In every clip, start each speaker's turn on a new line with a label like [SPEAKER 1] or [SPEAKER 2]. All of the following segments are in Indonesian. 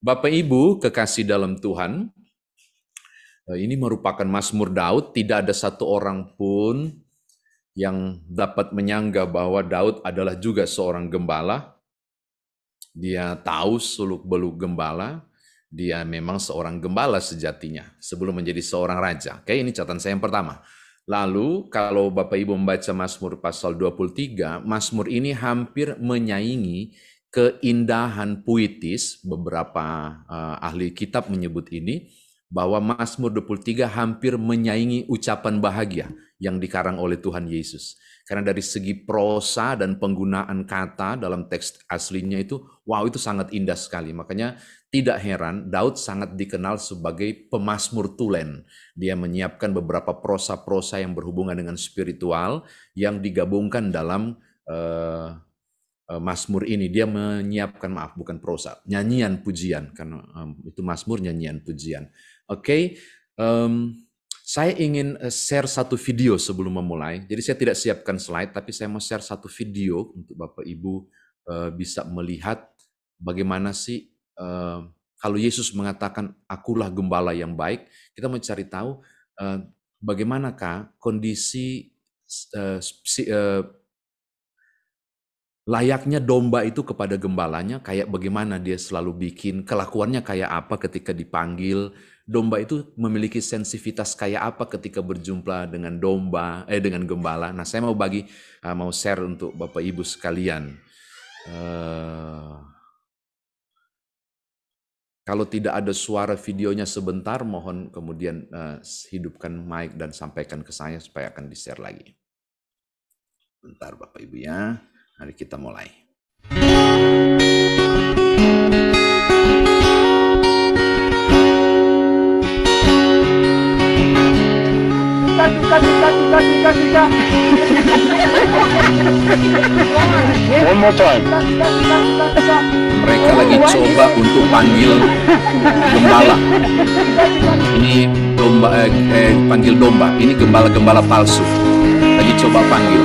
[SPEAKER 1] Bapak Ibu kekasih dalam Tuhan, eh, ini merupakan Mazmur Daud, tidak ada satu orang pun yang dapat menyanggah bahwa Daud adalah juga seorang gembala. Dia tahu suluk-beluk gembala, dia memang seorang gembala sejatinya sebelum menjadi seorang raja. Oke, ini catatan saya yang pertama. Lalu kalau Bapak Ibu membaca Mazmur pasal 23, Mazmur ini hampir menyaingi keindahan puitis, beberapa uh, ahli kitab menyebut ini, bahwa Mazmur 23 hampir menyaingi ucapan bahagia yang dikarang oleh Tuhan Yesus. Karena dari segi prosa dan penggunaan kata dalam teks aslinya itu, wow itu sangat indah sekali. Makanya tidak heran Daud sangat dikenal sebagai pemasmur tulen. Dia menyiapkan beberapa prosa-prosa yang berhubungan dengan spiritual yang digabungkan dalam eh, Eh, Masmur ini. Dia menyiapkan maaf bukan prosa, nyanyian pujian karena itu Mazmur nyanyian pujian. Oke, okay? um, saya ingin eh, share satu video sebelum memulai. Jadi saya tidak siapkan slide, tapi saya mau share satu video untuk Bapak Ibu uh, bisa melihat bagaimana sih uh, kalau Yesus mengatakan akulah gembala yang baik. Kita mau cari tahu uh, bagaimanakah kondisi uh, si, uh, Layaknya domba itu kepada gembalanya, kayak bagaimana dia selalu bikin, kelakuannya kayak apa ketika dipanggil. Domba itu memiliki sensitivitas kayak apa ketika berjumpa dengan domba, eh dengan gembala. Nah, saya mau bagi, eh, mau share untuk Bapak Ibu sekalian. Uh, kalau tidak ada suara videonya sebentar, mohon kemudian uh, hidupkan mic dan sampaikan ke saya supaya akan di-share lagi. Bentar Bapak Ibu ya. Mari kita mulai. One more time. Mereka lagi coba untuk panggil gembala. Ini domba eh, eh panggil domba. Ini gembala-gembala palsu. Lagi coba panggil.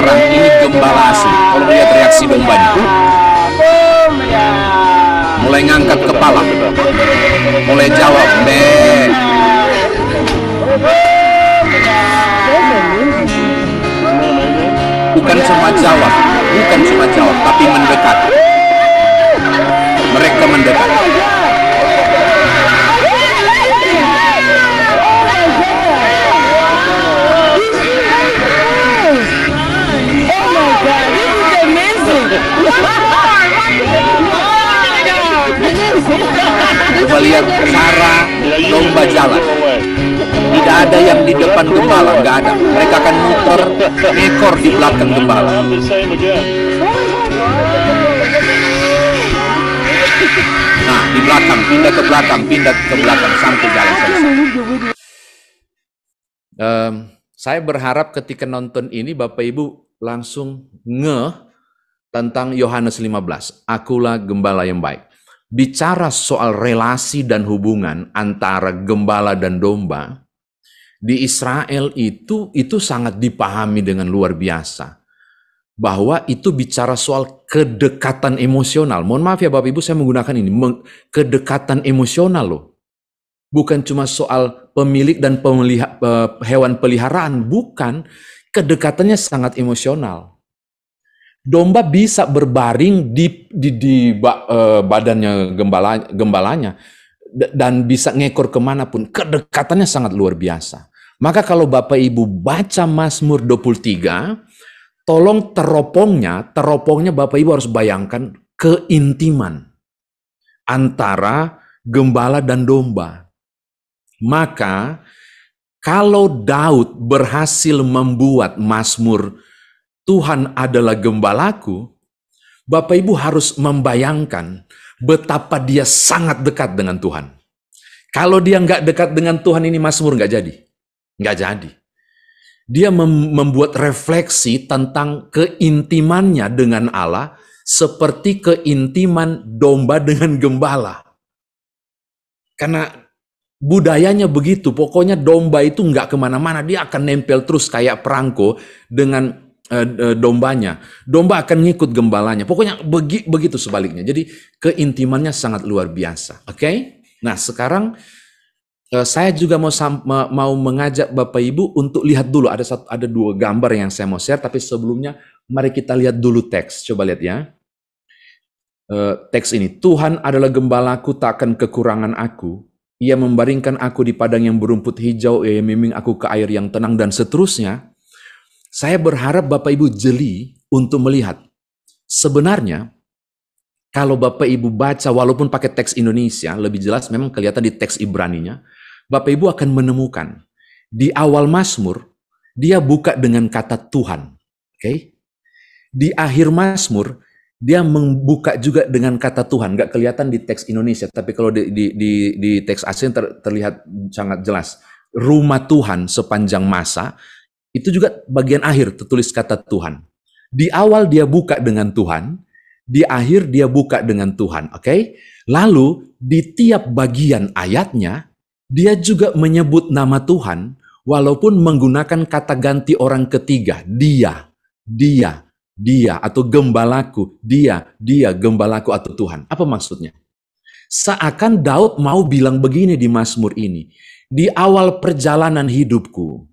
[SPEAKER 1] sekarang ini gembala asli. Kalau lihat reaksi dombanya. Mulai ngangkat kepala. Mulai jawab, me. Bukan cuma jawab, bukan cuma jawab, tapi mendekat. Mereka mendekat. coba lihat arah jalan. Tidak ada yang di depan gembala, nggak ada. Mereka akan muter ekor di belakang gembala. Nah, di belakang, pindah ke belakang, pindah ke belakang sampai jalan selesai. Um, saya berharap ketika nonton ini Bapak Ibu langsung nge tentang Yohanes 15. Akulah gembala yang baik bicara soal relasi dan hubungan antara gembala dan domba, di Israel itu itu sangat dipahami dengan luar biasa bahwa itu bicara soal kedekatan emosional. Mohon maaf ya Bapak Ibu saya menggunakan ini kedekatan emosional loh. Bukan cuma soal pemilik dan pemeliha, eh, hewan peliharaan, bukan kedekatannya sangat emosional domba bisa berbaring di di, di ba, eh, badannya gembala, gembalanya dan bisa ngekor kemanapun. Kedekatannya sangat luar biasa. Maka kalau Bapak Ibu baca Mazmur 23, tolong teropongnya, teropongnya Bapak Ibu harus bayangkan keintiman antara gembala dan domba. Maka kalau Daud berhasil membuat Mazmur Tuhan adalah gembalaku, Bapak Ibu harus membayangkan betapa dia sangat dekat dengan Tuhan. Kalau dia nggak dekat dengan Tuhan ini Mazmur nggak jadi, nggak jadi. Dia membuat refleksi tentang keintimannya dengan Allah seperti keintiman domba dengan gembala. Karena budayanya begitu, pokoknya domba itu nggak kemana-mana, dia akan nempel terus kayak perangko dengan Eh, eh, dombanya. Domba akan ngikut gembalanya. Pokoknya begitu sebaliknya. Jadi keintimannya sangat luar biasa. Oke? Okay? Nah sekarang eh, saya juga mau mau mengajak Bapak Ibu untuk lihat dulu ada satu ada dua gambar yang saya mau share. Tapi sebelumnya mari kita lihat dulu teks. Coba lihat ya. teks ini Tuhan adalah gembalaku tak akan kekurangan aku. Ia membaringkan aku di padang yang berumput hijau, ia memimpin aku ke air yang tenang dan seterusnya saya berharap Bapak Ibu jeli untuk melihat. Sebenarnya, kalau Bapak Ibu baca walaupun pakai teks Indonesia, lebih jelas memang kelihatan di teks Ibraninya, Bapak Ibu akan menemukan di awal Mazmur, dia buka dengan kata Tuhan. Oke? Okay? Di akhir Mazmur, dia membuka juga dengan kata Tuhan. Gak kelihatan di teks Indonesia, tapi kalau di, di, di, di teks asing ter, terlihat sangat jelas. Rumah Tuhan sepanjang masa itu juga bagian akhir tertulis kata Tuhan. Di awal dia buka dengan Tuhan, di akhir dia buka dengan Tuhan, oke? Okay? Lalu di tiap bagian ayatnya dia juga menyebut nama Tuhan walaupun menggunakan kata ganti orang ketiga, dia, dia, dia atau gembalaku, dia, dia gembalaku atau Tuhan. Apa maksudnya? Seakan Daud mau bilang begini di Mazmur ini, di awal perjalanan hidupku,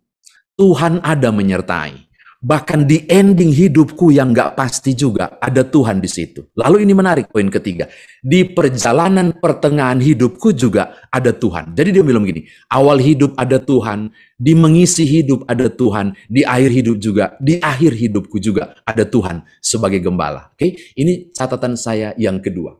[SPEAKER 1] Tuhan ada menyertai. Bahkan di ending hidupku yang gak pasti juga, ada Tuhan di situ. Lalu ini menarik, poin ketiga. Di perjalanan pertengahan hidupku juga ada Tuhan. Jadi dia bilang gini, awal hidup ada Tuhan, di mengisi hidup ada Tuhan, di akhir hidup juga, di akhir hidupku juga ada Tuhan sebagai gembala. Oke, ini catatan saya yang kedua.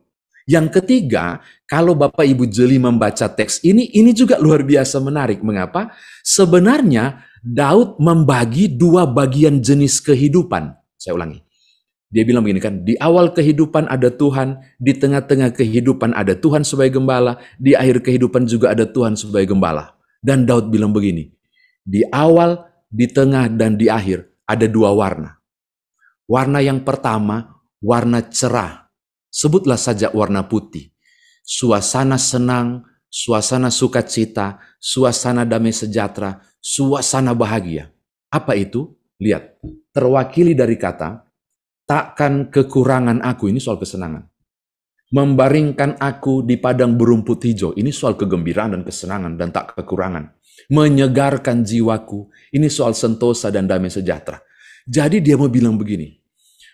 [SPEAKER 1] Yang ketiga, kalau Bapak Ibu jeli membaca teks ini, ini juga luar biasa menarik. Mengapa? Sebenarnya Daud membagi dua bagian jenis kehidupan. Saya ulangi. Dia bilang begini kan, di awal kehidupan ada Tuhan, di tengah-tengah kehidupan ada Tuhan sebagai gembala, di akhir kehidupan juga ada Tuhan sebagai gembala. Dan Daud bilang begini, di awal, di tengah, dan di akhir ada dua warna. Warna yang pertama, warna cerah. Sebutlah saja warna putih. Suasana senang, suasana sukacita, suasana damai sejahtera, suasana bahagia. Apa itu? Lihat, terwakili dari kata, takkan kekurangan aku, ini soal kesenangan. Membaringkan aku di padang berumput hijau, ini soal kegembiraan dan kesenangan dan tak kekurangan. Menyegarkan jiwaku, ini soal sentosa dan damai sejahtera. Jadi dia mau bilang begini,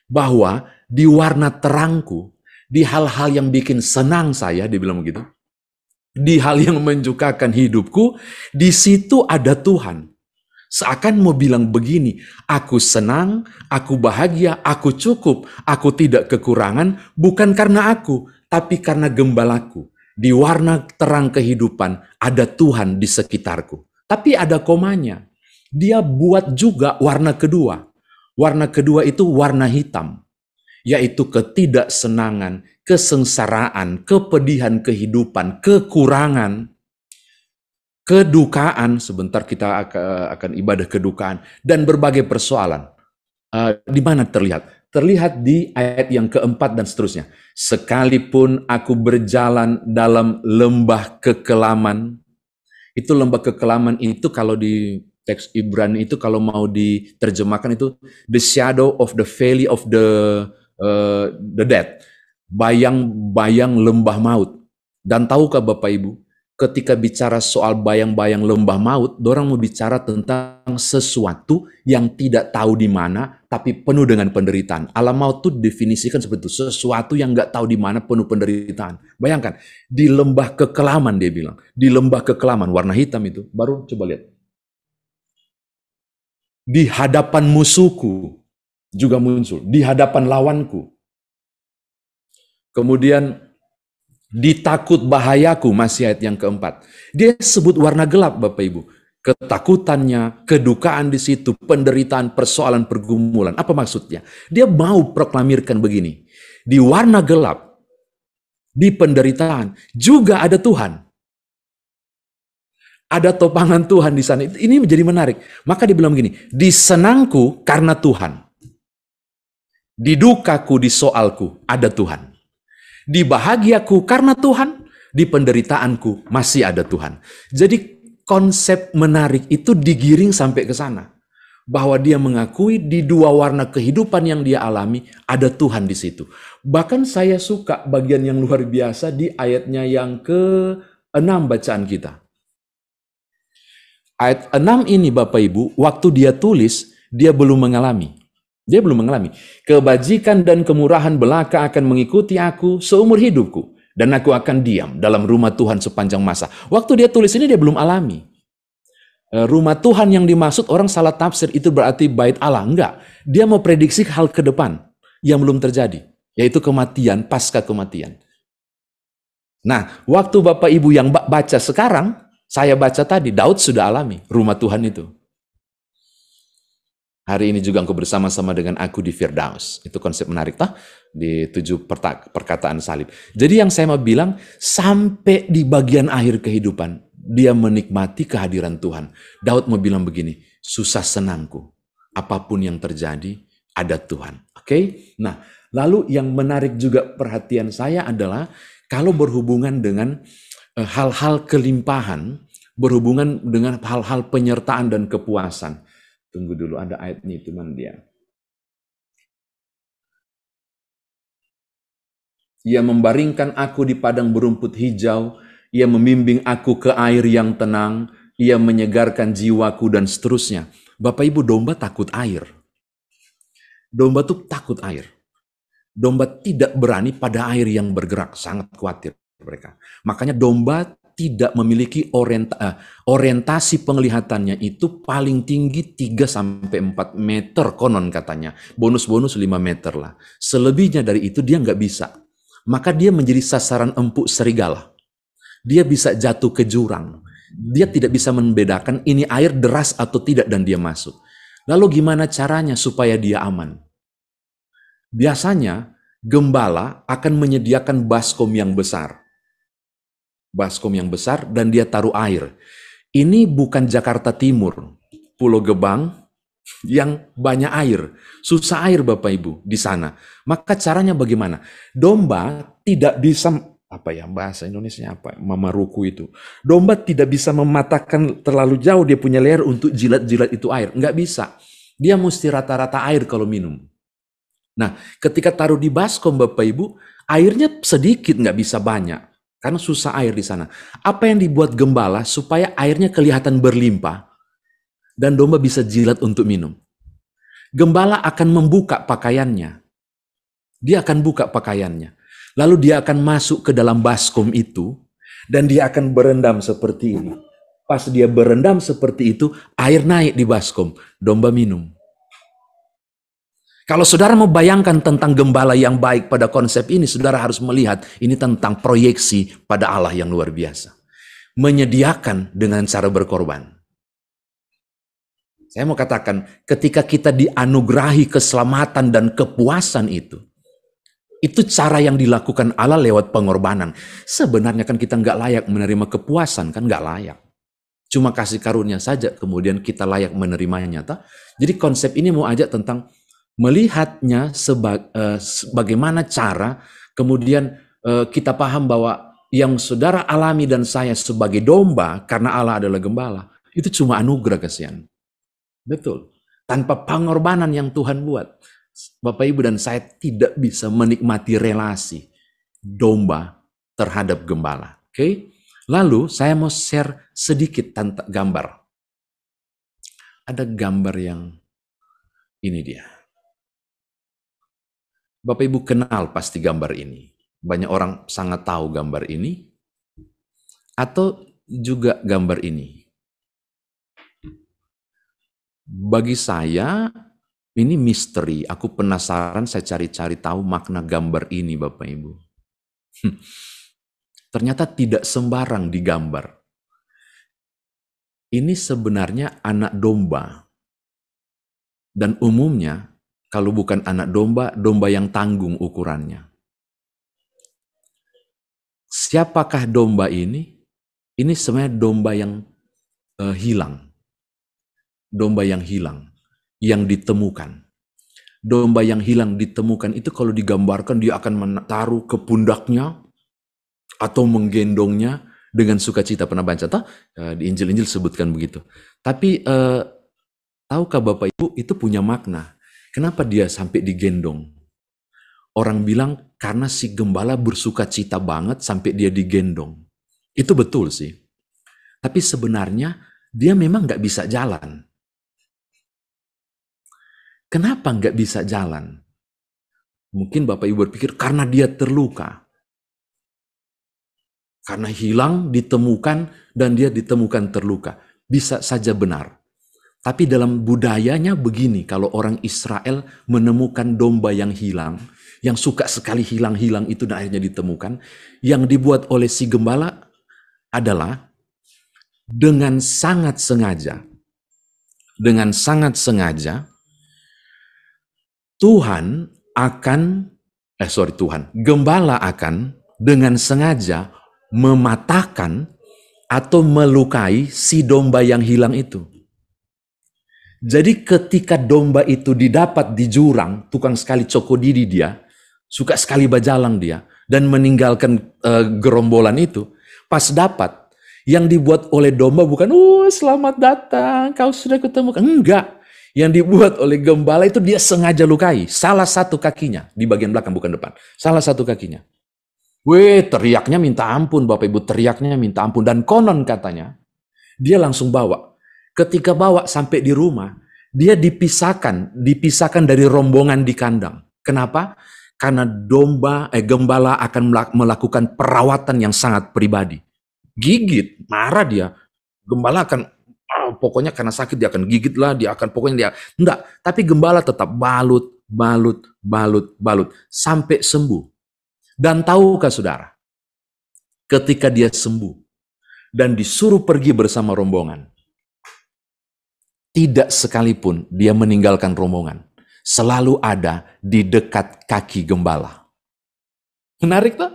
[SPEAKER 1] bahwa di warna terangku, di hal-hal yang bikin senang saya, dia bilang begitu, di hal yang mencukakan hidupku, di situ ada Tuhan. Seakan mau bilang begini, aku senang, aku bahagia, aku cukup, aku tidak kekurangan, bukan karena aku, tapi karena gembalaku. Di warna terang kehidupan, ada Tuhan di sekitarku. Tapi ada komanya. Dia buat juga warna kedua. Warna kedua itu warna hitam yaitu ketidaksenangan, kesengsaraan, kepedihan kehidupan, kekurangan, kedukaan, sebentar kita eh, akan ibadah kedukaan, dan berbagai persoalan. Uh, di mana terlihat? Terlihat di ayat yang keempat dan seterusnya. Sekalipun aku berjalan dalam lembah kekelaman, itu lembah kekelaman itu kalau di teks Ibrani itu kalau mau diterjemahkan itu the shadow of the valley of the Eh, the dead, bayang-bayang lembah maut. Dan tahukah Bapak Ibu, ketika bicara soal bayang-bayang lembah maut, orang mau bicara tentang sesuatu yang tidak tahu di mana, tapi penuh dengan penderitaan. Alam maut itu definisikan seperti itu, sesuatu yang nggak tahu di mana penuh penderitaan. Bayangkan, di lembah kekelaman dia bilang, di lembah kekelaman, warna hitam itu, baru coba lihat. Di hadapan musuhku, juga muncul di hadapan lawanku. Kemudian ditakut bahayaku masih ayat yang keempat. Dia sebut warna gelap Bapak Ibu. Ketakutannya, kedukaan di situ, penderitaan, persoalan, pergumulan. Apa maksudnya? Dia mau proklamirkan begini. Di warna gelap, di penderitaan, juga ada Tuhan. Ada topangan Tuhan di sana. Ini menjadi menarik. Maka dia bilang begini, senangku karena Tuhan. Di dukaku, di soalku, ada Tuhan. Di bahagiaku karena Tuhan, di penderitaanku masih ada Tuhan. Jadi konsep menarik itu digiring sampai ke sana. Bahwa dia mengakui di dua warna kehidupan yang dia alami, ada Tuhan di situ. Bahkan saya suka bagian yang luar biasa di ayatnya yang ke-6 bacaan kita. Ayat 6 ini Bapak Ibu, waktu dia tulis, dia belum mengalami. Dia belum mengalami. Kebajikan dan kemurahan belaka akan mengikuti aku seumur hidupku. Dan aku akan diam dalam rumah Tuhan sepanjang masa. Waktu dia tulis ini dia belum alami. E, rumah Tuhan yang dimaksud orang salah tafsir itu berarti bait Allah. Enggak. Dia mau prediksi hal ke depan yang belum terjadi. Yaitu kematian, pasca kematian. Nah, waktu Bapak Ibu yang baca sekarang, saya baca tadi, Daud sudah alami rumah Tuhan itu. Hari ini juga engkau bersama-sama dengan aku di Firdaus. Itu konsep menarik tah di tujuh perkataan salib. Jadi yang saya mau bilang sampai di bagian akhir kehidupan dia menikmati kehadiran Tuhan. Daud mau bilang begini, susah senangku, apapun yang terjadi ada Tuhan. Oke? Okay? Nah, lalu yang menarik juga perhatian saya adalah kalau berhubungan dengan eh, hal-hal kelimpahan, berhubungan dengan hal-hal penyertaan dan kepuasan. Tunggu dulu ada ayatnya itu man dia. Ia membaringkan aku di padang berumput hijau, ia membimbing aku ke air yang tenang, ia menyegarkan jiwaku dan seterusnya. Bapak Ibu domba takut air. Domba tuh takut air. Domba tidak berani pada air yang bergerak, sangat khawatir mereka. Makanya domba tidak memiliki orienta, eh, orientasi penglihatannya itu paling tinggi 3 sampai 4 meter konon katanya. Bonus-bonus 5 meter lah. Selebihnya dari itu dia nggak bisa. Maka dia menjadi sasaran empuk serigala. Dia bisa jatuh ke jurang. Dia tidak bisa membedakan ini air deras atau tidak dan dia masuk. Lalu gimana caranya supaya dia aman? Biasanya gembala akan menyediakan baskom yang besar baskom yang besar dan dia taruh air. Ini bukan Jakarta Timur, Pulau Gebang yang banyak air, susah air Bapak Ibu di sana. Maka caranya bagaimana? Domba tidak bisa apa ya bahasa Indonesia apa mama ruku itu domba tidak bisa mematahkan terlalu jauh dia punya leher untuk jilat-jilat itu air nggak bisa dia mesti rata-rata air kalau minum nah ketika taruh di baskom bapak ibu airnya sedikit nggak bisa banyak karena susah air di sana. Apa yang dibuat gembala supaya airnya kelihatan berlimpah dan domba bisa jilat untuk minum? Gembala akan membuka pakaiannya. Dia akan buka pakaiannya. Lalu dia akan masuk ke dalam baskom itu dan dia akan berendam seperti ini. Pas dia berendam seperti itu, air naik di baskom, domba minum. Kalau saudara mau bayangkan tentang gembala yang baik pada konsep ini, saudara harus melihat ini tentang proyeksi pada Allah yang luar biasa. Menyediakan dengan cara berkorban. Saya mau katakan, ketika kita dianugerahi keselamatan dan kepuasan itu, itu cara yang dilakukan Allah lewat pengorbanan. Sebenarnya kan kita nggak layak menerima kepuasan, kan nggak layak. Cuma kasih karunia saja, kemudian kita layak menerimanya nyata. Jadi konsep ini mau ajak tentang melihatnya seba, eh, sebagaimana cara kemudian eh, kita paham bahwa yang saudara alami dan saya sebagai domba karena Allah adalah gembala itu cuma anugerah kasihan. Betul. Tanpa pengorbanan yang Tuhan buat. Bapak Ibu dan saya tidak bisa menikmati relasi domba terhadap gembala. Oke. Lalu saya mau share sedikit gambar. Ada gambar yang ini dia. Bapak Ibu kenal pasti gambar ini. Banyak orang sangat tahu gambar ini. Atau juga gambar ini. Bagi saya, ini misteri. Aku penasaran, saya cari-cari tahu makna gambar ini, Bapak Ibu. Hmm. Ternyata tidak sembarang digambar. Ini sebenarnya anak domba. Dan umumnya kalau bukan anak domba, domba yang tanggung ukurannya. Siapakah domba ini? Ini sebenarnya domba yang uh, hilang. Domba yang hilang, yang ditemukan. Domba yang hilang ditemukan itu kalau digambarkan dia akan menaruh ke pundaknya atau menggendongnya dengan sukacita. Pernah baca tak? Eh, di Injil-Injil sebutkan begitu. Tapi eh, tahukah Bapak Ibu itu punya makna Kenapa dia sampai digendong? Orang bilang karena si gembala bersuka cita banget sampai dia digendong. Itu betul sih. Tapi sebenarnya dia memang nggak bisa jalan. Kenapa nggak bisa jalan? Mungkin Bapak Ibu berpikir karena dia terluka. Karena hilang, ditemukan, dan dia ditemukan terluka. Bisa saja benar. Tapi dalam budayanya begini, kalau orang Israel menemukan domba yang hilang, yang suka sekali hilang-hilang itu dan akhirnya ditemukan, yang dibuat oleh si gembala adalah dengan sangat sengaja, dengan sangat sengaja, Tuhan akan, eh sorry Tuhan, gembala akan dengan sengaja mematahkan atau melukai si domba yang hilang itu jadi ketika domba itu didapat di jurang, tukang sekali coko diri dia, suka sekali bajalang dia, dan meninggalkan e, gerombolan itu, pas dapat, yang dibuat oleh domba bukan, oh selamat datang, kau sudah ketemu. Enggak. Yang dibuat oleh gembala itu dia sengaja lukai. Salah satu kakinya, di bagian belakang bukan depan. Salah satu kakinya. Weh, teriaknya minta ampun, Bapak Ibu teriaknya minta ampun. Dan konon katanya, dia langsung bawa Ketika bawa sampai di rumah, dia dipisahkan, dipisahkan dari rombongan di kandang. Kenapa? Karena domba, eh, gembala akan melakukan perawatan yang sangat pribadi. Gigit, marah dia. Gembala akan oh, pokoknya karena sakit dia akan gigit lah, dia akan pokoknya dia enggak. Tapi gembala tetap balut, balut, balut, balut sampai sembuh. Dan tahukah saudara, ketika dia sembuh dan disuruh pergi bersama rombongan, tidak sekalipun dia meninggalkan rombongan. Selalu ada di dekat kaki gembala. Menarik tuh?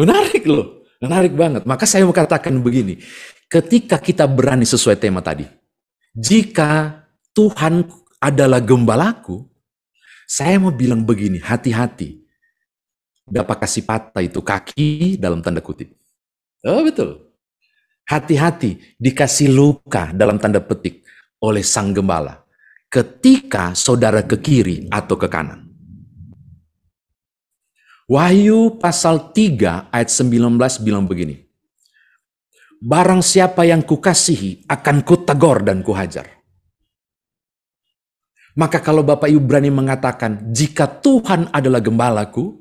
[SPEAKER 1] Menarik loh. Menarik banget. Maka saya mau katakan begini. Ketika kita berani sesuai tema tadi. Jika Tuhan adalah gembalaku, saya mau bilang begini, hati-hati. Dapat kasih patah itu kaki dalam tanda kutip. Oh betul. Hati-hati dikasih luka dalam tanda petik oleh sang gembala ketika saudara ke kiri atau ke kanan. Wahyu pasal 3 ayat 19 bilang begini. Barang siapa yang kukasihi akan kutegor dan kuhajar. Maka kalau Bapak Ibu berani mengatakan, jika Tuhan adalah gembalaku,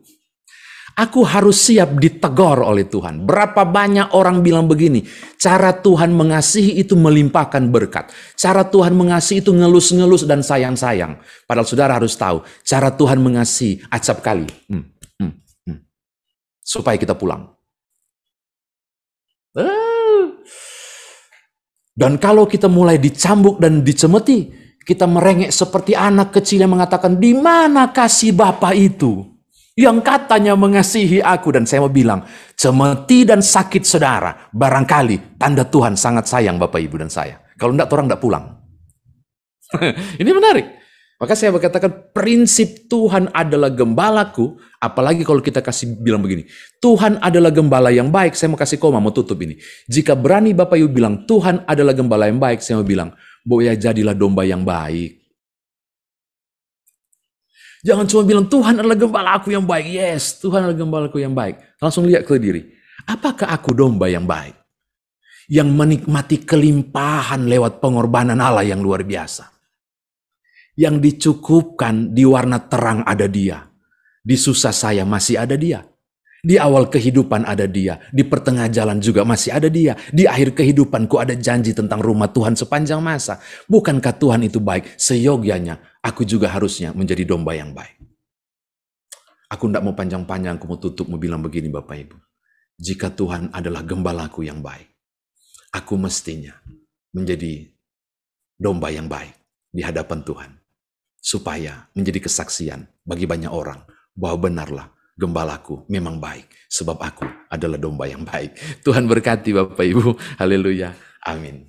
[SPEAKER 1] Aku harus siap ditegor oleh Tuhan. Berapa banyak orang bilang begini, cara Tuhan mengasihi itu melimpahkan berkat. Cara Tuhan mengasihi itu ngelus-ngelus dan sayang-sayang. Padahal saudara harus tahu, cara Tuhan mengasihi acap kali. Hmm, hmm, hmm. Supaya kita pulang. Eh. Dan kalau kita mulai dicambuk dan dicemeti, kita merengek seperti anak kecil yang mengatakan, di mana kasih Bapak itu? yang katanya mengasihi aku. Dan saya mau bilang, cemeti dan sakit saudara, barangkali tanda Tuhan sangat sayang Bapak Ibu dan saya. Kalau tidak orang tidak pulang. Ini menarik. Maka saya berkatakan prinsip Tuhan adalah gembalaku, apalagi kalau kita kasih bilang begini, Tuhan adalah gembala yang baik, saya mau kasih koma, mau tutup ini. Jika berani Bapak Ibu bilang, Tuhan adalah gembala yang baik, saya mau bilang, Boya jadilah domba yang baik. Jangan cuma bilang Tuhan adalah gembala aku yang baik. Yes, Tuhan adalah gembala aku yang baik. Langsung lihat ke diri. Apakah aku domba yang baik? Yang menikmati kelimpahan lewat pengorbanan Allah yang luar biasa. Yang dicukupkan di warna terang ada dia. Di susah saya masih ada dia. Di awal kehidupan ada dia, di pertengah jalan juga masih ada dia. Di akhir kehidupanku ada janji tentang rumah Tuhan sepanjang masa. Bukankah Tuhan itu baik? Seyogianya, aku juga harusnya menjadi domba yang baik. Aku tidak mau panjang-panjang, aku mau tutup, mau bilang begini Bapak Ibu. Jika Tuhan adalah gembalaku yang baik, aku mestinya menjadi domba yang baik di hadapan Tuhan. Supaya menjadi kesaksian bagi banyak orang bahwa benarlah gembalaku memang baik, sebab aku adalah domba yang baik. Tuhan berkati Bapak Ibu. Haleluya. Amin.